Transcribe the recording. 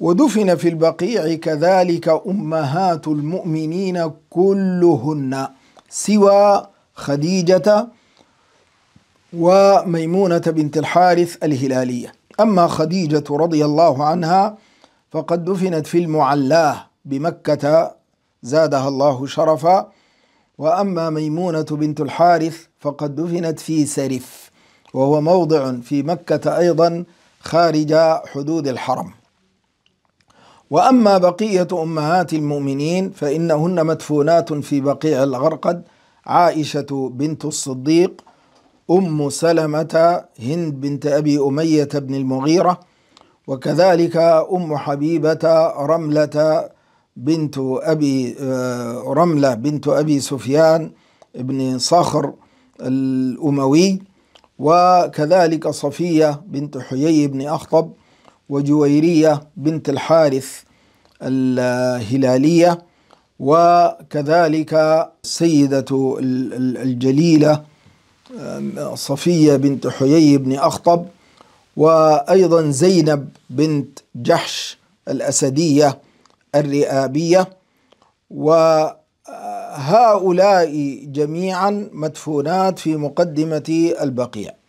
ودفن في البقيع كذلك أمهات المؤمنين كلهن سوى خديجة وميمونة بنت الحارث الهلالية أما خديجة رضي الله عنها فقد دفنت في المعلاه بمكة زادها الله شرفا وأما ميمونة بنت الحارث فقد دفنت في سرف وهو موضع في مكة أيضا خارج حدود الحرم وأما بقية أمهات المؤمنين فإنهن مدفونات في بقيع الغرقد عائشة بنت الصديق أم سلمة هند بنت أبي أمية بن المغيرة وكذلك أم حبيبة رملة بنت أبي آه، رملة بنت أبي سفيان بن صخر الأموي وكذلك صفية بنت حيي بن أخطب وجويرية بنت الحارث الهلالية وكذلك سيدة الجليلة صفية بنت حيي بن أخطب وأيضا زينب بنت جحش الأسدية الرئابية وهؤلاء جميعا مدفونات في مقدمة البقيع